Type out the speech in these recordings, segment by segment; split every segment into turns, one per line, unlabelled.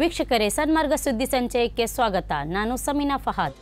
ವೀಕ್ಷಕರೇ ಸನ್ಮಾರ್ಗ ಸುದ್ದಿ ಸಂಚಯಕ್ಕೆ ಸ್ವಾಗತ ನಾನು ಸಮೀನಾ ಫಹಾದ್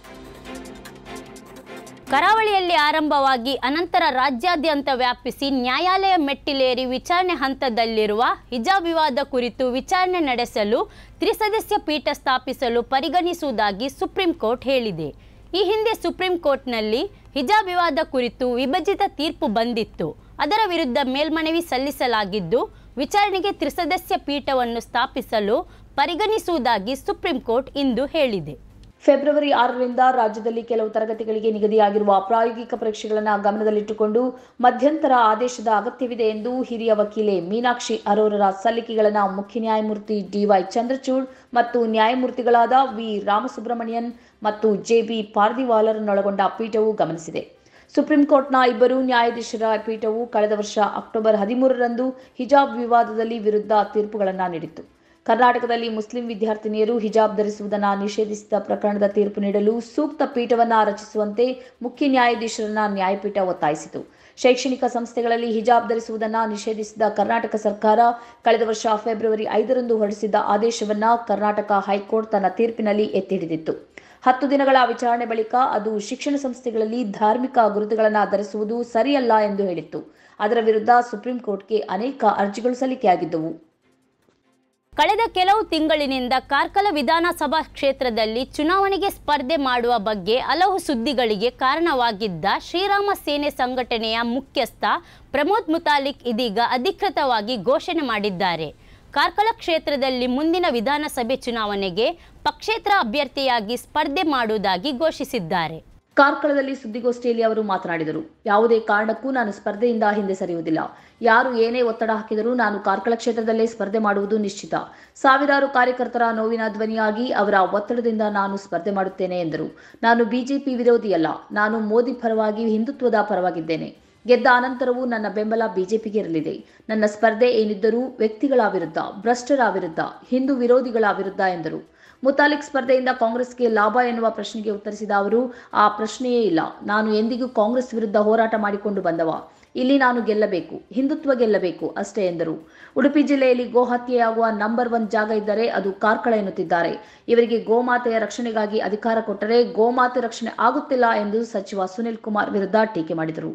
ಕರಾವಳಿಯಲ್ಲಿ ಆರಂಭವಾಗಿ ಅನಂತರ ರಾಜ್ಯಾದ್ಯಂತ ವ್ಯಾಪಿಸಿ ನ್ಯಾಯಾಲಯ ಮೆಟ್ಟಿಲೇರಿ ವಿಚಾರಣೆ ಹಂತದಲ್ಲಿರುವ ಹಿಜಾಬ್ ವಿವಾದ ಕುರಿತು ವಿಚಾರಣೆ ನಡೆಸಲು ತ್ರಿಸದಸ್ಯ ಪೀಠ ಸ್ಥಾಪಿಸಲು ಪರಿಗಣಿಸುವುದಾಗಿ ಸುಪ್ರೀಂ ಕೋರ್ಟ್ ಹೇಳಿದೆ ಈ ಹಿಂದೆ ಸುಪ್ರೀಂ ಕೋರ್ಟ್ನಲ್ಲಿ ಹಿಜಾಬ್ ವಿವಾದ ಕುರಿತು ವಿಭಜಿತ ತೀರ್ಪು ಬಂದಿತ್ತು ಅದರ ವಿರುದ್ಧ ಮೇಲ್ಮನವಿ ಸಲ್ಲಿಸಲಾಗಿದ್ದು ವಿಚಾರಣೆಗೆ ತ್ರಿಸದಸ್ಯ ಪೀಠವನ್ನು ಸ್ಥಾಪಿಸಲು
ಪರಿಗಣಿಸುವುದಾಗಿ ಸುಪ್ರೀಂ ಕೋರ್ಟ್ ಇಂದು ಹೇಳಿದೆ ಫೆಬ್ರವರಿ ಆರರಿಂದ ರಾಜ್ಯದಲ್ಲಿ ಕೆಲವು ತರಗತಿಗಳಿಗೆ ನಿಗದಿಯಾಗಿರುವ ಪ್ರಾಯೋಗಿಕ ಪರೀಕ್ಷೆಗಳನ್ನು ಗಮನದಲ್ಲಿಟ್ಟುಕೊಂಡು ಮಧ್ಯಂತರ ಆದೇಶದ ಅಗತ್ಯವಿದೆ ಎಂದು ಹಿರಿಯ ವಕೀಲೆ ಮೀನಾಕ್ಷಿ ಅರೋರರ ಸಲ್ಲಿಕೆಗಳನ್ನು ಮುಖ್ಯ ನ್ಯಾಯಮೂರ್ತಿ ಡಿವೈ ಚಂದ್ರಚೂಡ್ ಮತ್ತು ನ್ಯಾಯಮೂರ್ತಿಗಳಾದ ವಿ ರಾಮಸುಬ್ರಹ್ಮಣ್ಯನ್ ಮತ್ತು ಜೆಬಿ ಪಾರ್ದಿವಾಲರನ್ನೊಳಗೊಂಡ ಪೀಠವು ಗಮನಿಸಿದೆ ಸುಪ್ರೀಂ ಕೋರ್ಟ್ನ ಇಬ್ಬರು ನ್ಯಾಯಾಧೀಶರ ಪೀಠವು ಕಳೆದ ವರ್ಷ ಅಕ್ಟೋಬರ್ ಹದಿಮೂರರಂದು ಹಿಜಾಬ್ ವಿವಾದದಲ್ಲಿ ವಿರುದ್ಧ ತೀರ್ಪುಗಳನ್ನು ನೀಡಿತ್ತು ಕರ್ನಾಟಕದಲ್ಲಿ ಮುಸ್ಲಿಂ ವಿದ್ಯಾರ್ಥಿನಿಯರು ಹಿಜಾಬ್ ಧರಿಸುವುದನ್ನು ನಿಷೇಧಿಸಿದ ಪ್ರಕರಣದ ತೀರ್ಪು ನೀಡಲು ಸೂಕ್ತ ಪೀಠವನ್ನು ರಚಿಸುವಂತೆ ಮುಖ್ಯ ನ್ಯಾಯಾಧೀಶರನ್ನ ನ್ಯಾಯಪೀಠ ಒತ್ತಾಯಿಸಿತು ಶೈಕ್ಷಣಿಕ ಸಂಸ್ಥೆಗಳಲ್ಲಿ ಹಿಜಾಬ್ ಧರಿಸುವುದನ್ನು ನಿಷೇಧಿಸಿದ ಕರ್ನಾಟಕ ಸರ್ಕಾರ ಕಳೆದ ವರ್ಷ ಫೆಬ್ರವರಿ ಐದರಂದು ಹೊರಡಿಸಿದ್ದ ಆದೇಶವನ್ನು ಕರ್ನಾಟಕ ಹೈಕೋರ್ಟ್ ತನ್ನ ತೀರ್ಪಿನಲ್ಲಿ ಹಿಡಿದಿತ್ತು ಹತ್ತು ದಿನಗಳ ವಿಚಾರಣೆ ಬಳಿಕ ಅದು ಶಿಕ್ಷಣ ಸಂಸ್ಥೆಗಳಲ್ಲಿ ಧಾರ್ಮಿಕ ಗುರುತುಗಳನ್ನು ಧರಿಸುವುದು ಸರಿಯಲ್ಲ ಎಂದು ಹೇಳಿತ್ತು ಅದರ ವಿರುದ್ಧ ಸುಪ್ರೀಂ ಕೋರ್ಟ್ಗೆ ಅನೇಕ ಅರ್ಜಿಗಳು ಸಲ್ಲಿಕೆಯಾಗಿದ್ದವು
ಕಳೆದ ಕೆಲವು ತಿಂಗಳಿನಿಂದ ಕಾರ್ಕಲ ವಿಧಾನಸಭಾ ಕ್ಷೇತ್ರದಲ್ಲಿ ಚುನಾವಣೆಗೆ ಸ್ಪರ್ಧೆ ಮಾಡುವ ಬಗ್ಗೆ ಹಲವು ಸುದ್ದಿಗಳಿಗೆ ಕಾರಣವಾಗಿದ್ದ ಶ್ರೀರಾಮ ಸೇನೆ ಸಂಘಟನೆಯ ಮುಖ್ಯಸ್ಥ ಪ್ರಮೋದ್ ಮುತಾಲಿಕ್ ಇದೀಗ ಅಧಿಕೃತವಾಗಿ ಘೋಷಣೆ ಮಾಡಿದ್ದಾರೆ ಕಾರ್ಕಲ ಕ್ಷೇತ್ರದಲ್ಲಿ ಮುಂದಿನ ವಿಧಾನಸಭೆ ಚುನಾವಣೆಗೆ ಪಕ್ಷೇತರ ಅಭ್ಯರ್ಥಿಯಾಗಿ ಸ್ಪರ್ಧೆ ಮಾಡುವುದಾಗಿ ಘೋಷಿಸಿದ್ದಾರೆ
ಕಾರ್ಕಳದಲ್ಲಿ ಸುದ್ದಿಗೋಷ್ಠಿಯಲ್ಲಿ ಅವರು ಮಾತನಾಡಿದರು ಯಾವುದೇ ಕಾರಣಕ್ಕೂ ನಾನು ಸ್ಪರ್ಧೆಯಿಂದ ಹಿಂದೆ ಸರಿಯುವುದಿಲ್ಲ ಯಾರು ಏನೇ ಒತ್ತಡ ಹಾಕಿದರೂ ನಾನು ಕಾರ್ಕಳ ಕ್ಷೇತ್ರದಲ್ಲೇ ಸ್ಪರ್ಧೆ ಮಾಡುವುದು ನಿಶ್ಚಿತ ಸಾವಿರಾರು ಕಾರ್ಯಕರ್ತರ ನೋವಿನ ಧ್ವನಿಯಾಗಿ ಅವರ ಒತ್ತಡದಿಂದ ನಾನು ಸ್ಪರ್ಧೆ ಮಾಡುತ್ತೇನೆ ಎಂದರು ನಾನು ಬಿಜೆಪಿ ವಿರೋಧಿಯಲ್ಲ ನಾನು ಮೋದಿ ಪರವಾಗಿ ಹಿಂದುತ್ವದ ಪರವಾಗಿದ್ದೇನೆ ಗೆದ್ದ ಅನಂತರವೂ ನನ್ನ ಬೆಂಬಲ ಬಿಜೆಪಿಗೆ ಇರಲಿದೆ ನನ್ನ ಸ್ಪರ್ಧೆ ಏನಿದ್ದರೂ ವ್ಯಕ್ತಿಗಳ ವಿರುದ್ಧ ಭ್ರಷ್ಟರ ವಿರುದ್ಧ ಹಿಂದೂ ವಿರೋಧಿಗಳ ವಿರುದ್ಧ ಎಂದರು ಮುತಾಲಿಕ್ ಸ್ಪರ್ಧೆಯಿಂದ ಕಾಂಗ್ರೆಸ್ಗೆ ಲಾಭ ಎನ್ನುವ ಪ್ರಶ್ನೆಗೆ ಉತ್ತರಿಸಿದ ಅವರು ಆ ಪ್ರಶ್ನೆಯೇ ಇಲ್ಲ ನಾನು ಎಂದಿಗೂ ಕಾಂಗ್ರೆಸ್ ವಿರುದ್ಧ ಹೋರಾಟ ಮಾಡಿಕೊಂಡು ಬಂದವ ಇಲ್ಲಿ ನಾನು ಗೆಲ್ಲಬೇಕು ಹಿಂದುತ್ವ ಗೆಲ್ಲಬೇಕು ಅಷ್ಟೇ ಎಂದರು ಉಡುಪಿ ಜಿಲ್ಲೆಯಲ್ಲಿ ಗೋ ಹತ್ಯೆಯಾಗುವ ನಂಬರ್ ಒನ್ ಜಾಗ ಇದ್ದರೆ ಅದು ಕಾರ್ಕಳ ಎನ್ನುತ್ತಿದ್ದಾರೆ ಇವರಿಗೆ ಗೋಮಾತೆಯ ರಕ್ಷಣೆಗಾಗಿ ಅಧಿಕಾರ ಕೊಟ್ಟರೆ ಗೋಮಾತೆ ರಕ್ಷಣೆ ಆಗುತ್ತಿಲ್ಲ ಎಂದು ಸಚಿವ ಸುನಿಲ್ ಕುಮಾರ್ ವಿರುದ್ಧ ಟೀಕೆ ಮಾಡಿದರು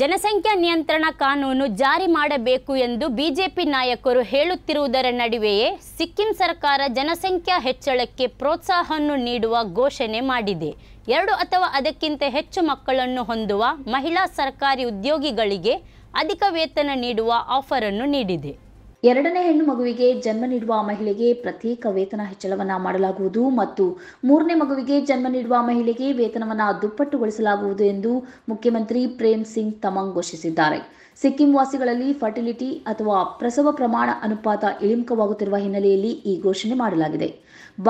ಜನಸಂಖ್ಯಾ ನಿಯಂತ್ರಣ ಕಾನೂನು ಜಾರಿ ಮಾಡಬೇಕು ಎಂದು ಬಿಜೆಪಿ ನಾಯಕರು ಹೇಳುತ್ತಿರುವುದರ ನಡುವೆಯೇ ಸಿಕ್ಕಿಂ ಸರ್ಕಾರ ಜನಸಂಖ್ಯಾ ಹೆಚ್ಚಳಕ್ಕೆ ಪ್ರೋತ್ಸಾಹವನ್ನು ನೀಡುವ ಘೋಷಣೆ ಮಾಡಿದೆ ಎರಡು ಅಥವಾ ಅದಕ್ಕಿಂತ ಹೆಚ್ಚು ಮಕ್ಕಳನ್ನು ಹೊಂದುವ ಮಹಿಳಾ ಸರ್ಕಾರಿ ಉದ್ಯೋಗಿಗಳಿಗೆ ಅಧಿಕ ವೇತನ ನೀಡುವ ಆಫರನ್ನು ನೀಡಿದೆ
ಎರಡನೇ ಹೆಣ್ಣು ಮಗುವಿಗೆ ಜನ್ಮ ನೀಡುವ ಮಹಿಳೆಗೆ ಪ್ರತ್ಯೇಕ ವೇತನ ಹೆಚ್ಚಳವನ್ನ ಮಾಡಲಾಗುವುದು ಮತ್ತು ಮೂರನೇ ಮಗುವಿಗೆ ಜನ್ಮ ನೀಡುವ ಮಹಿಳೆಗೆ ವೇತನವನ್ನ ದುಪ್ಪಟ್ಟುಗೊಳಿಸಲಾಗುವುದು ಎಂದು ಮುಖ್ಯಮಂತ್ರಿ ಪ್ರೇಮ್ ಸಿಂಗ್ ತಮಂಗ್ ಘೋಷಿಸಿದ್ದಾರೆ ಸಿಕ್ಕಿಂ ವಾಸಿಗಳಲ್ಲಿ ಫರ್ಟಿಲಿಟಿ ಅಥವಾ ಪ್ರಸವ ಪ್ರಮಾಣ ಅನುಪಾತ ಇಳಿಮುಖವಾಗುತ್ತಿರುವ ಹಿನ್ನೆಲೆಯಲ್ಲಿ ಈ ಘೋಷಣೆ ಮಾಡಲಾಗಿದೆ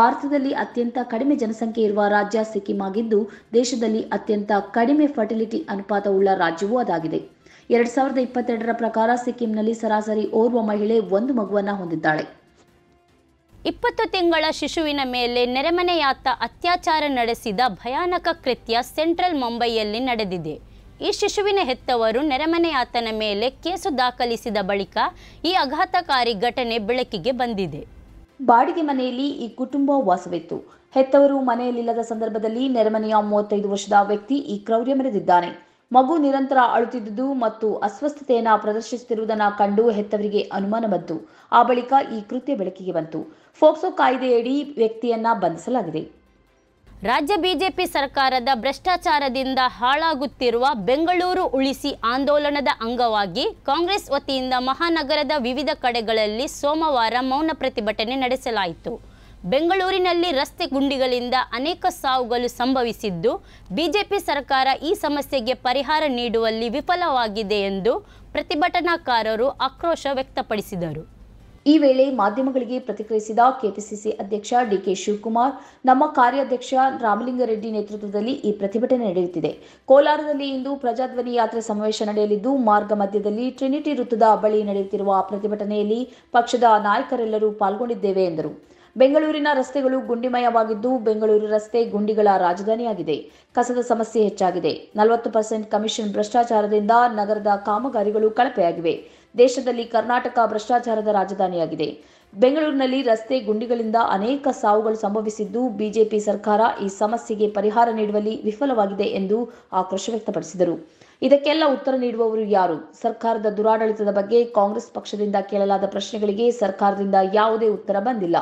ಭಾರತದಲ್ಲಿ ಅತ್ಯಂತ ಕಡಿಮೆ ಜನಸಂಖ್ಯೆ ಇರುವ ರಾಜ್ಯ ಸಿಕ್ಕಿಂ ಆಗಿದ್ದು ದೇಶದಲ್ಲಿ ಅತ್ಯಂತ ಕಡಿಮೆ ಫರ್ಟಿಲಿಟಿ ಅನುಪಾತವುಳ್ಳ ರಾಜ್ಯವೂ ಅದಾಗಿದೆ ಎರಡ್ ಸಾವಿರದ ಇಪ್ಪತ್ತೆರಡರ ಪ್ರಕಾರ ಸಿಕ್ಕಿಂನಲ್ಲಿ ಸರಾಸರಿ ಓರ್ವ ಮಹಿಳೆ ಒಂದು ಮಗುವನ್ನು ಹೊಂದಿದ್ದಾಳೆ
ಇಪ್ಪತ್ತು ತಿಂಗಳ ಶಿಶುವಿನ ಮೇಲೆ ನೆರೆಮನೆಯಾತ ಅತ್ಯಾಚಾರ ನಡೆಸಿದ ಭಯಾನಕ ಕೃತ್ಯ ಸೆಂಟ್ರಲ್ ಮುಂಬೈಯಲ್ಲಿ ನಡೆದಿದೆ ಈ ಶಿಶುವಿನ ಹೆತ್ತವರು ನೆರೆಮನೆಯಾತನ ಮೇಲೆ ಕೇಸು ದಾಖಲಿಸಿದ ಬಳಿಕ ಈ ಅಘಾತಕಾರಿ ಘಟನೆ ಬೆಳಕಿಗೆ ಬಂದಿದೆ
ಬಾಡಿಗೆ ಮನೆಯಲ್ಲಿ ಈ ಕುಟುಂಬ ವಾಸವಿತ್ತು ಹೆತ್ತವರು ಮನೆಯಲ್ಲಿಲ್ಲದ ಸಂದರ್ಭದಲ್ಲಿ ನೆರೆಮನೆಯ ಮೂವತ್ತೈದು ವರ್ಷದ ವ್ಯಕ್ತಿ ಈ ಕ್ರೌರ್ಯ ಮೆರೆದಿದ್ದಾನೆ ಮಗು ನಿರಂತರ ಅಳುತ್ತಿದ್ದುದು ಮತ್ತು ಅಸ್ವಸ್ಥತೆಯನ್ನು ಪ್ರದರ್ಶಿಸುತ್ತಿರುವುದನ್ನು ಕಂಡು ಹೆತ್ತವರಿಗೆ ಅನುಮಾನ ಬಂತು ಆ ಬಳಿಕ ಈ ಕೃತ್ಯ ಬೆಳಕಿಗೆ ಬಂತು ಫೋಕ್ಸೋ ಕಾಯ್ದೆಯಡಿ ವ್ಯಕ್ತಿಯನ್ನ ಬಂಧಿಸಲಾಗಿದೆ ರಾಜ್ಯ ಬಿಜೆಪಿ
ಸರ್ಕಾರದ ಭ್ರಷ್ಟಾಚಾರದಿಂದ ಹಾಳಾಗುತ್ತಿರುವ ಬೆಂಗಳೂರು ಉಳಿಸಿ ಆಂದೋಲನದ ಅಂಗವಾಗಿ ಕಾಂಗ್ರೆಸ್ ವತಿಯಿಂದ ಮಹಾನಗರದ ವಿವಿಧ ಕಡೆಗಳಲ್ಲಿ ಸೋಮವಾರ ಮೌನ ಪ್ರತಿಭಟನೆ ನಡೆಸಲಾಯಿತು ಬೆಂಗಳೂರಿನಲ್ಲಿ ರಸ್ತೆ ಗುಂಡಿಗಳಿಂದ ಅನೇಕ ಸಾವುಗಳು ಸಂಭವಿಸಿದ್ದು ಬಿಜೆಪಿ ಸರ್ಕಾರ ಈ ಸಮಸ್ಯೆಗೆ ಪರಿಹಾರ ನೀಡುವಲ್ಲಿ ವಿಫಲವಾಗಿದೆ ಎಂದು ಪ್ರತಿಭಟನಾಕಾರರು ಆಕ್ರೋಶ ವ್ಯಕ್ತಪಡಿಸಿದರು
ಈ ವೇಳೆ ಮಾಧ್ಯಮಗಳಿಗೆ ಪ್ರತಿಕ್ರಿಯಿಸಿದ ಕೆಪಿಸಿಸಿ ಅಧ್ಯಕ್ಷ ಡಿಕೆ ಶಿವಕುಮಾರ್ ನಮ್ಮ ಕಾರ್ಯಾಧ್ಯಕ್ಷ ರಾಮಲಿಂಗರೆಡ್ಡಿ ನೇತೃತ್ವದಲ್ಲಿ ಈ ಪ್ರತಿಭಟನೆ ನಡೆಯುತ್ತಿದೆ ಕೋಲಾರದಲ್ಲಿ ಇಂದು ಪ್ರಜಾಧ್ವನಿ ಯಾತ್ರೆ ಸಮಾವೇಶ ನಡೆಯಲಿದ್ದು ಮಾರ್ಗ ಮಧ್ಯದಲ್ಲಿ ಟ್ರಿನಿಟಿ ವೃತ್ತದ ಬಳಿ ನಡೆಯುತ್ತಿರುವ ಪ್ರತಿಭಟನೆಯಲ್ಲಿ ಪಕ್ಷದ ನಾಯಕರೆಲ್ಲರೂ ಪಾಲ್ಗೊಂಡಿದ್ದೇವೆ ಎಂದರು ಬೆಂಗಳೂರಿನ ರಸ್ತೆಗಳು ಗುಂಡಿಮಯವಾಗಿದ್ದು ಬೆಂಗಳೂರು ರಸ್ತೆ ಗುಂಡಿಗಳ ರಾಜಧಾನಿಯಾಗಿದೆ ಕಸದ ಸಮಸ್ಯೆ ಹೆಚ್ಚಾಗಿದೆ ನಲವತ್ತು ಪರ್ಸೆಂಟ್ ಕಮಿಷನ್ ಭ್ರಷ್ಟಾಚಾರದಿಂದ ನಗರದ ಕಾಮಗಾರಿಗಳು ಕಳಪೆಯಾಗಿವೆ ದೇಶದಲ್ಲಿ ಕರ್ನಾಟಕ ಭ್ರಷ್ಟಾಚಾರದ ರಾಜಧಾನಿಯಾಗಿದೆ ಬೆಂಗಳೂರಿನಲ್ಲಿ ರಸ್ತೆ ಗುಂಡಿಗಳಿಂದ ಅನೇಕ ಸಾವುಗಳು ಸಂಭವಿಸಿದ್ದು ಬಿಜೆಪಿ ಸರ್ಕಾರ ಈ ಸಮಸ್ಯೆಗೆ ಪರಿಹಾರ ನೀಡುವಲ್ಲಿ ವಿಫಲವಾಗಿದೆ ಎಂದು ಆಕ್ರೋಶ ವ್ಯಕ್ತಪಡಿಸಿದರು ಇದಕ್ಕೆಲ್ಲ ಉತ್ತರ ನೀಡುವವರು ಯಾರು ಸರ್ಕಾರದ ದುರಾಡಳಿತದ ಬಗ್ಗೆ ಕಾಂಗ್ರೆಸ್ ಪಕ್ಷದಿಂದ ಕೇಳಲಾದ ಪ್ರಶ್ನೆಗಳಿಗೆ ಸರ್ಕಾರದಿಂದ ಯಾವುದೇ ಉತ್ತರ ಬಂದಿಲ್ಲ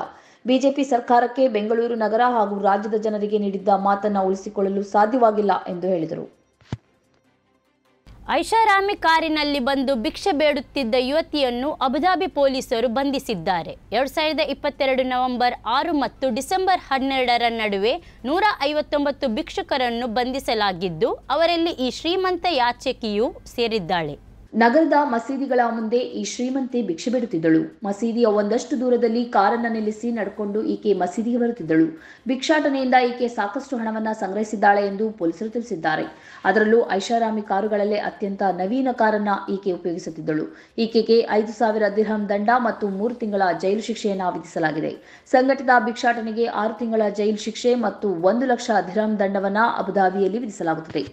ಬಿಜೆಪಿ ಸರ್ಕಾರಕ್ಕೆ ಬೆಂಗಳೂರು ನಗರ ಹಾಗೂ ರಾಜ್ಯದ ಜನರಿಗೆ ನೀಡಿದ್ದ ಮಾತನ್ನು ಉಳಿಸಿಕೊಳ್ಳಲು ಸಾಧ್ಯವಾಗಿಲ್ಲ ಎಂದು ಹೇಳಿದರು
ಐಷಾರಾಮಿ ಕಾರಿನಲ್ಲಿ ಬಂದು ಭಿಕ್ಷೆ ಬೇಡುತ್ತಿದ್ದ ಯುವತಿಯನ್ನು ಅಬುದಾಬಿ ಪೊಲೀಸರು ಬಂಧಿಸಿದ್ದಾರೆ ಎರಡು ಸಾವಿರದ ಇಪ್ಪತ್ತೆರಡು ನವೆಂಬರ್ ಆರು ಮತ್ತು ಡಿಸೆಂಬರ್ ಹನ್ನೆರಡರ ನಡುವೆ ನೂರ ಐವತ್ತೊಂಬತ್ತು ಭಿಕ್ಷುಕರನ್ನು ಬಂಧಿಸಲಾಗಿದ್ದು ಅವರಲ್ಲಿ ಈ ಶ್ರೀಮಂತ ಯಾಚಕಿಯೂ ಸೇರಿದ್ದಾಳೆ
ನಗರದ ಮಸೀದಿಗಳ ಮುಂದೆ ಈ ಶ್ರೀಮಂತೆ ಭಿಕ್ಷೆ ಬಿಡುತ್ತಿದ್ದಳು ಮಸೀದಿಯ ಒಂದಷ್ಟು ದೂರದಲ್ಲಿ ಕಾರನ್ನು ನಿಲ್ಲಿಸಿ ನಡ್ಕೊಂಡು ಈಕೆ ಮಸೀದಿಗೆ ಬರುತ್ತಿದ್ದಳು ಭಿಕ್ಷಾಟನೆಯಿಂದ ಈಕೆ ಸಾಕಷ್ಟು ಹಣವನ್ನು ಸಂಗ್ರಹಿಸಿದ್ದಾಳೆ ಎಂದು ಪೊಲೀಸರು ತಿಳಿಸಿದ್ದಾರೆ ಅದರಲ್ಲೂ ಐಷಾರಾಮಿ ಕಾರುಗಳಲ್ಲೇ ಅತ್ಯಂತ ನವೀನ ಕಾರನ್ನ ಈಕೆ ಉಪಯೋಗಿಸುತ್ತಿದ್ದಳು ಈಕೆಗೆ ಐದು ಸಾವಿರ ದಿರ್ಹಂ ದಂಡ ಮತ್ತು ಮೂರು ತಿಂಗಳ ಜೈಲು ಶಿಕ್ಷೆಯನ್ನ ವಿಧಿಸಲಾಗಿದೆ ಸಂಘಟಿತ ಭಿಕ್ಷಾಟನೆಗೆ ಆರು ತಿಂಗಳ ಜೈಲು ಶಿಕ್ಷೆ ಮತ್ತು ಒಂದು ಲಕ್ಷ ದಿರ್ಹಂ ದಂಡವನ್ನು ಅಬುಧಾಬಿಯಲ್ಲಿ ವಿಧಿಸಲಾಗುತ್ತದೆ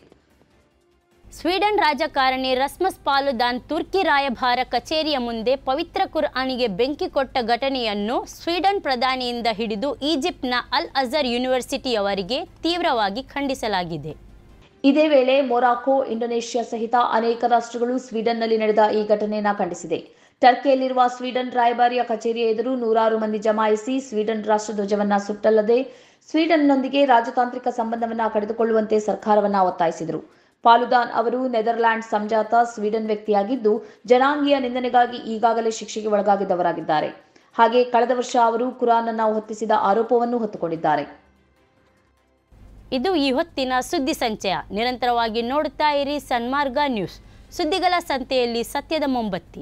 ಸ್ವೀಡನ್ ರಾಜಕಾರಣಿ ರಸ್ಮಸ್ ಪಾಲುದಾನ್ ತುರ್ಕಿ ರಾಯಭಾರ ಕಚೇರಿಯ ಮುಂದೆ ಪವಿತ್ರ ಕುರ್ಆನಿಗೆ ಬೆಂಕಿ ಕೊಟ್ಟ ಘಟನೆಯನ್ನು ಸ್ವೀಡನ್ ಪ್ರಧಾನಿಯಿಂದ ಹಿಡಿದು ಈಜಿಪ್ಟ್ನ ಅಲ್ ಅಜರ್ ಯೂನಿವರ್ಸಿಟಿಯವರಿಗೆ ತೀವ್ರವಾಗಿ
ಖಂಡಿಸಲಾಗಿದೆ ಇದೇ ವೇಳೆ ಮೊರಾಕೋ ಇಂಡೋನೇಷ್ಯಾ ಸಹಿತ ಅನೇಕ ರಾಷ್ಟ್ರಗಳು ಸ್ವೀಡನ್ನಲ್ಲಿ ನಡೆದ ಈ ಘಟನೆಯನ್ನು ಖಂಡಿಸಿದೆ ಟರ್ಕಿಯಲ್ಲಿರುವ ಸ್ವೀಡನ್ ರಾಯಭಾರಿಯ ಕಚೇರಿಯ ಎದುರು ನೂರಾರು ಮಂದಿ ಜಮಾಯಿಸಿ ಸ್ವೀಡನ್ ರಾಷ್ಟ್ರ ಧ್ವಜವನ್ನ ಸುಟ್ಟಲ್ಲದೆ ಸ್ವೀಡನ್ನೊಂದಿಗೆ ರಾಜತಾಂತ್ರಿಕ ಸಂಬಂಧವನ್ನ ಕಡಿದುಕೊಳ್ಳುವಂತೆ ಸರ್ಕಾರವನ್ನ ಒತ್ತಾಯಿಸಿದರು ಪಾಲುದಾನ್ ಅವರು ನೆದರ್ಲ್ಯಾಂಡ್ ಸಂಜಾತ ಸ್ವೀಡನ್ ವ್ಯಕ್ತಿಯಾಗಿದ್ದು ಜನಾಂಗೀಯ ನಿಂದನೆಗಾಗಿ ಈಗಾಗಲೇ ಶಿಕ್ಷೆಗೆ ಒಳಗಾಗಿದ್ದವರಾಗಿದ್ದಾರೆ ಹಾಗೆ ಕಳೆದ ವರ್ಷ ಅವರು ಕುರಾನ್ ಅನ್ನು ಹೊತ್ತಿಸಿದ ಆರೋಪವನ್ನು ಹೊತ್ತುಕೊಂಡಿದ್ದಾರೆ ಇದು ಈ
ಹೊತ್ತಿನ ಸುದ್ದಿ ಸಂಚಯ ನಿರಂತರವಾಗಿ ನೋಡುತ್ತಾ ಇರಿ ಸನ್ಮಾರ್ಗ ನ್ಯೂಸ್ ಸುದ್ದಿಗಳ ಸಂತೆಯಲ್ಲಿ ಸತ್ಯದ ಮೊಂಬತ್ತಿ